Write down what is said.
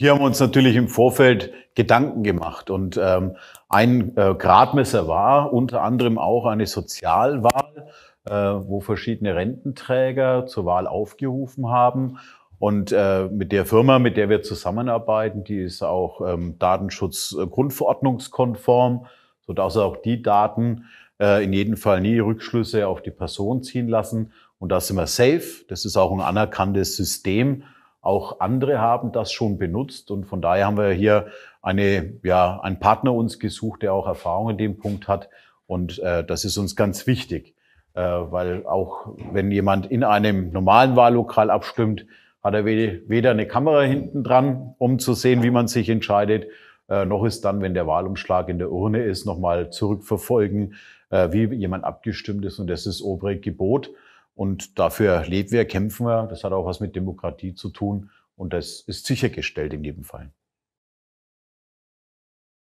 Hier haben wir uns natürlich im Vorfeld Gedanken gemacht und ähm, ein äh, Gradmesser war unter anderem auch eine Sozialwahl, äh, wo verschiedene Rententräger zur Wahl aufgerufen haben. Und äh, mit der Firma, mit der wir zusammenarbeiten, die ist auch ähm, Datenschutzgrundverordnungskonform, sodass auch die Daten äh, in jedem Fall nie Rückschlüsse auf die Person ziehen lassen. Und da sind wir safe. Das ist auch ein anerkanntes System auch andere haben das schon benutzt und von daher haben wir hier eine, ja, einen Partner uns gesucht, der auch Erfahrung in dem Punkt hat. Und äh, das ist uns ganz wichtig, äh, weil auch wenn jemand in einem normalen Wahllokal abstimmt, hat er weder eine Kamera hinten dran, um zu sehen, wie man sich entscheidet, äh, noch ist dann, wenn der Wahlumschlag in der Urne ist, nochmal zurückverfolgen, äh, wie jemand abgestimmt ist. Und das ist obere Gebot. Und dafür leben wir, kämpfen wir. Das hat auch was mit Demokratie zu tun. Und das ist sichergestellt in jedem Fall.